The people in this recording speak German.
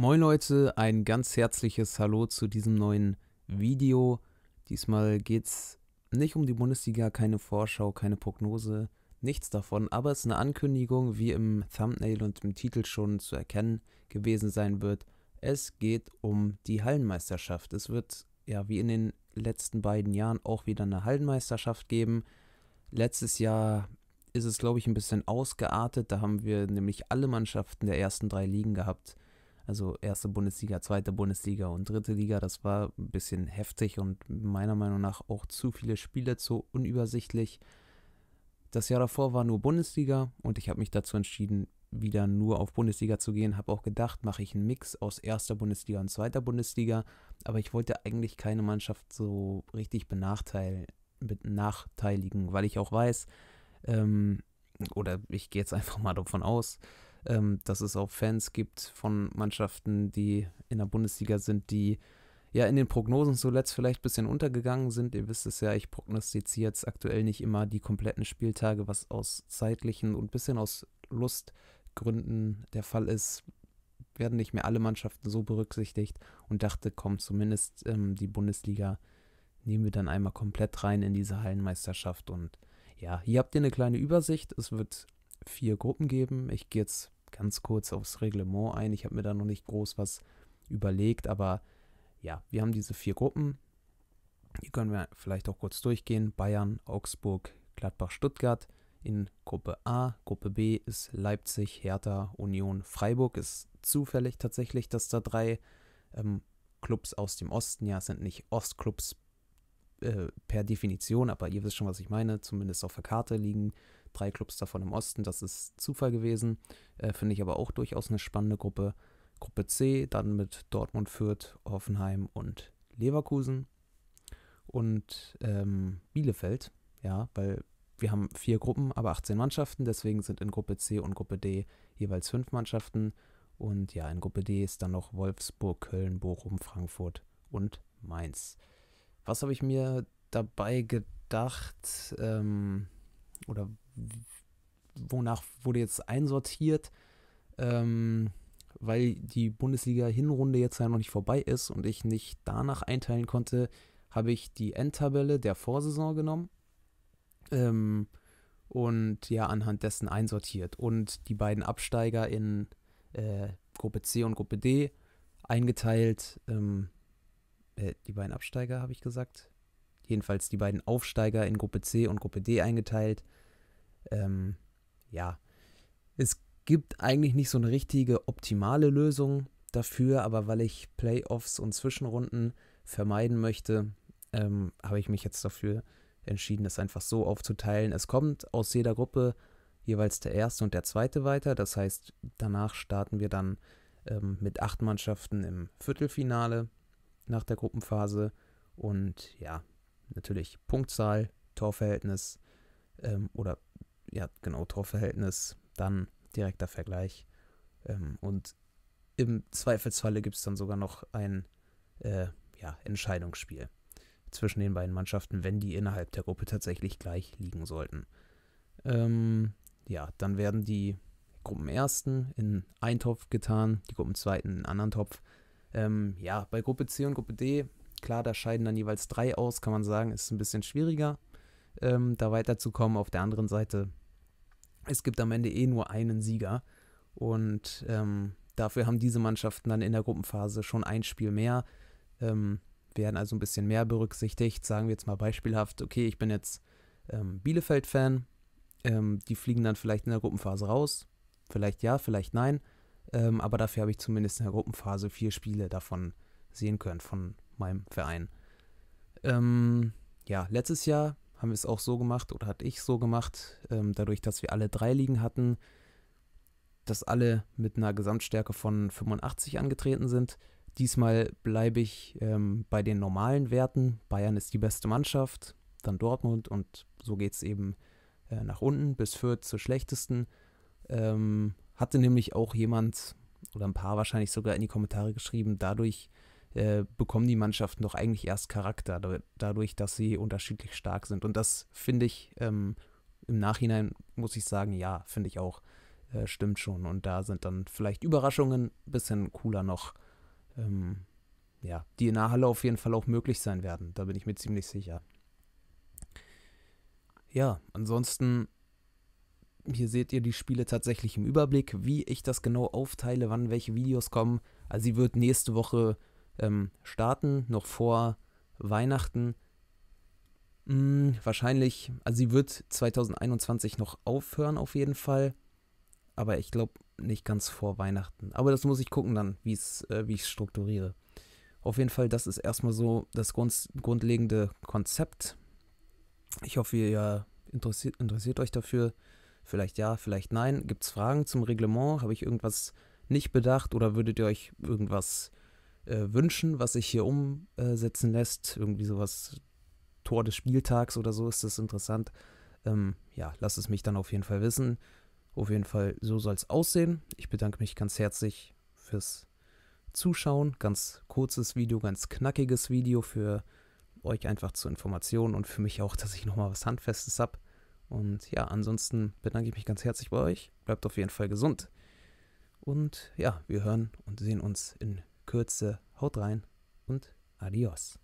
Moin Leute, ein ganz herzliches Hallo zu diesem neuen Video. Diesmal geht's nicht um die Bundesliga, keine Vorschau, keine Prognose, nichts davon, aber es ist eine Ankündigung, wie im Thumbnail und im Titel schon zu erkennen gewesen sein wird. Es geht um die Hallenmeisterschaft. Es wird ja wie in den letzten beiden Jahren auch wieder eine Hallenmeisterschaft geben. Letztes Jahr ist es, glaube ich, ein bisschen ausgeartet. Da haben wir nämlich alle Mannschaften der ersten drei Ligen gehabt also erste Bundesliga, zweite Bundesliga und dritte Liga, das war ein bisschen heftig und meiner Meinung nach auch zu viele Spiele, zu unübersichtlich. Das Jahr davor war nur Bundesliga und ich habe mich dazu entschieden, wieder nur auf Bundesliga zu gehen. Habe auch gedacht, mache ich einen Mix aus erster Bundesliga und zweiter Bundesliga. Aber ich wollte eigentlich keine Mannschaft so richtig benachteiligen, weil ich auch weiß, ähm, oder ich gehe jetzt einfach mal davon aus, ähm, dass es auch Fans gibt von Mannschaften, die in der Bundesliga sind, die ja in den Prognosen zuletzt vielleicht ein bisschen untergegangen sind. Ihr wisst es ja, ich prognostiziere jetzt aktuell nicht immer die kompletten Spieltage, was aus zeitlichen und ein bisschen aus Lustgründen der Fall ist. Werden nicht mehr alle Mannschaften so berücksichtigt und dachte, komm, zumindest ähm, die Bundesliga nehmen wir dann einmal komplett rein in diese Hallenmeisterschaft und ja, hier habt ihr eine kleine Übersicht. Es wird vier Gruppen geben. Ich gehe jetzt ganz kurz aufs Reglement ein. Ich habe mir da noch nicht groß was überlegt, aber ja, wir haben diese vier Gruppen. Die können wir vielleicht auch kurz durchgehen. Bayern, Augsburg, Gladbach, Stuttgart. In Gruppe A, Gruppe B ist Leipzig, Hertha, Union, Freiburg. Ist zufällig tatsächlich, dass da drei ähm, Clubs aus dem Osten, ja, es sind nicht Ostclubs äh, per Definition, aber ihr wisst schon, was ich meine, zumindest auf der Karte liegen drei Clubs davon im Osten. Das ist Zufall gewesen. Äh, Finde ich aber auch durchaus eine spannende Gruppe. Gruppe C, dann mit Dortmund, Fürth, Hoffenheim und Leverkusen und ähm, Bielefeld. Ja, weil wir haben vier Gruppen, aber 18 Mannschaften. Deswegen sind in Gruppe C und Gruppe D jeweils fünf Mannschaften. Und ja, in Gruppe D ist dann noch Wolfsburg, Köln, Bochum, Frankfurt und Mainz. Was habe ich mir dabei gedacht ähm, oder wonach wurde jetzt einsortiert, ähm, weil die Bundesliga-Hinrunde jetzt ja noch nicht vorbei ist und ich nicht danach einteilen konnte, habe ich die Endtabelle der Vorsaison genommen ähm, und ja anhand dessen einsortiert und die beiden Absteiger in äh, Gruppe C und Gruppe D eingeteilt. Ähm, äh, die beiden Absteiger habe ich gesagt. Jedenfalls die beiden Aufsteiger in Gruppe C und Gruppe D eingeteilt ähm, ja, es gibt eigentlich nicht so eine richtige optimale Lösung dafür, aber weil ich Playoffs und Zwischenrunden vermeiden möchte, ähm, habe ich mich jetzt dafür entschieden, das einfach so aufzuteilen. Es kommt aus jeder Gruppe jeweils der erste und der zweite weiter. Das heißt, danach starten wir dann ähm, mit acht Mannschaften im Viertelfinale nach der Gruppenphase. Und ja, natürlich Punktzahl, Torverhältnis ähm, oder ja, genau, Torverhältnis, dann direkter Vergleich. Ähm, und im Zweifelsfalle gibt es dann sogar noch ein äh, ja, Entscheidungsspiel zwischen den beiden Mannschaften, wenn die innerhalb der Gruppe tatsächlich gleich liegen sollten. Ähm, ja, dann werden die Gruppenersten in einen Topf getan, die Gruppenzweiten in einen anderen Topf. Ähm, ja, bei Gruppe C und Gruppe D, klar, da scheiden dann jeweils drei aus, kann man sagen, ist ein bisschen schwieriger, ähm, da weiterzukommen. Auf der anderen Seite es gibt am Ende eh nur einen Sieger. Und ähm, dafür haben diese Mannschaften dann in der Gruppenphase schon ein Spiel mehr, ähm, werden also ein bisschen mehr berücksichtigt. Sagen wir jetzt mal beispielhaft, okay, ich bin jetzt ähm, Bielefeld-Fan, ähm, die fliegen dann vielleicht in der Gruppenphase raus. Vielleicht ja, vielleicht nein. Ähm, aber dafür habe ich zumindest in der Gruppenphase vier Spiele davon sehen können, von meinem Verein. Ähm, ja, letztes Jahr haben wir es auch so gemacht oder hatte ich so gemacht, ähm, dadurch, dass wir alle drei Ligen hatten, dass alle mit einer Gesamtstärke von 85 angetreten sind. Diesmal bleibe ich ähm, bei den normalen Werten. Bayern ist die beste Mannschaft, dann Dortmund und so geht es eben äh, nach unten bis Fürth zur schlechtesten. Ähm, hatte nämlich auch jemand oder ein paar wahrscheinlich sogar in die Kommentare geschrieben, dadurch äh, bekommen die Mannschaften doch eigentlich erst Charakter, dadurch, dass sie unterschiedlich stark sind. Und das finde ich ähm, im Nachhinein, muss ich sagen, ja, finde ich auch, äh, stimmt schon. Und da sind dann vielleicht Überraschungen ein bisschen cooler noch, ähm, ja, die in der Halle auf jeden Fall auch möglich sein werden. Da bin ich mir ziemlich sicher. Ja, ansonsten hier seht ihr die Spiele tatsächlich im Überblick, wie ich das genau aufteile, wann welche Videos kommen. Also sie wird nächste Woche ähm, starten, noch vor Weihnachten. Hm, wahrscheinlich, also sie wird 2021 noch aufhören auf jeden Fall. Aber ich glaube nicht ganz vor Weihnachten. Aber das muss ich gucken dann, äh, wie ich es strukturiere. Auf jeden Fall, das ist erstmal so das grund grundlegende Konzept. Ich hoffe, ihr interessiert, interessiert euch dafür. Vielleicht ja, vielleicht nein. Gibt es Fragen zum Reglement? Habe ich irgendwas nicht bedacht oder würdet ihr euch irgendwas äh, wünschen, was sich hier umsetzen lässt. Irgendwie sowas, Tor des Spieltags oder so ist das interessant. Ähm, ja, lasst es mich dann auf jeden Fall wissen. Auf jeden Fall, so soll es aussehen. Ich bedanke mich ganz herzlich fürs Zuschauen. Ganz kurzes Video, ganz knackiges Video für euch einfach zur Information und für mich auch, dass ich nochmal was Handfestes habe. Und ja, ansonsten bedanke ich mich ganz herzlich bei euch. Bleibt auf jeden Fall gesund. Und ja, wir hören und sehen uns in Kürze. Haut rein und adios.